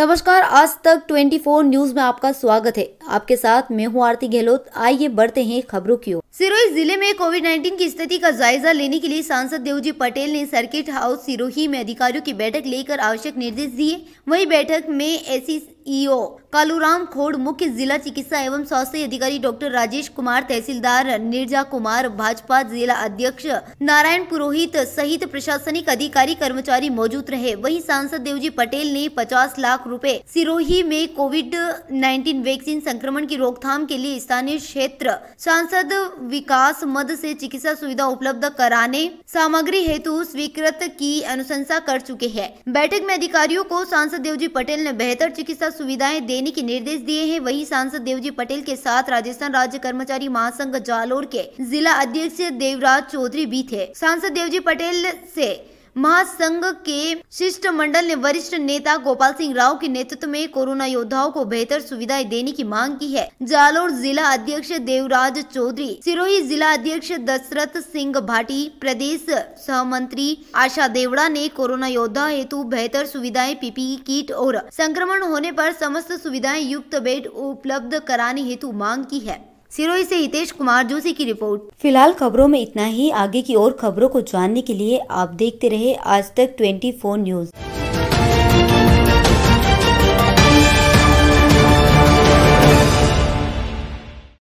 नमस्कार आज तक 24 न्यूज में आपका स्वागत है आपके साथ मैं हूँ आरती गहलोत आइए बढ़ते हैं खबरों की ओर सिरोही जिले में कोविड 19 की स्थिति का जायजा लेने के लिए सांसद देवजी पटेल ने सर्किट हाउस सिरोही में अधिकारियों की बैठक लेकर आवश्यक निर्देश दिए वहीं बैठक में ऐसी ईओ कालूराम खोड़ मुख्य जिला चिकित्सा एवं स्वास्थ्य अधिकारी डॉक्टर राजेश कुमार तहसीलदार निर्जा कुमार भाजपा जिला अध्यक्ष नारायण पुरोहित सहित प्रशासनिक अधिकारी कर्मचारी मौजूद रहे वहीं सांसद देवजी पटेल ने 50 लाख रुपए सिरोही में कोविड 19 वैक्सीन संक्रमण की रोकथाम के लिए स्थानीय क्षेत्र सांसद विकास मद ऐसी चिकित्सा सुविधा उपलब्ध कराने सामग्री हेतु स्वीकृत की अनुशंसा कर चुके हैं बैठक में अधिकारियों को सांसद देवजी पटेल ने बेहतर चिकित्सा सुविधाएं देने के निर्देश दिए हैं वहीं सांसद देवजी पटेल के साथ राजस्थान राज्य कर्मचारी महासंघ जालोर के जिला अध्यक्ष देवराज चौधरी भी थे सांसद देवजी पटेल से महासंघ के शिष्टमंडल ने वरिष्ठ नेता गोपाल सिंह राव के नेतृत्व में कोरोना योद्धाओं को बेहतर सुविधाएं देने की मांग की है जालोर जिला अध्यक्ष देवराज चौधरी सिरोही जिला अध्यक्ष दशरथ सिंह भाटी प्रदेश सहमंत्री आशा देवड़ा ने कोरोना योद्धा हेतु बेहतर सुविधाएं पीपीई किट और संक्रमण होने पर समस्त सुविधाएं युक्त बेड उपलब्ध कराने हेतु मांग की है सिरोही से हितेश कुमार जोशी की रिपोर्ट फिलहाल खबरों में इतना ही आगे की और खबरों को जानने के लिए आप देखते रहे आज तक फोर न्यूज़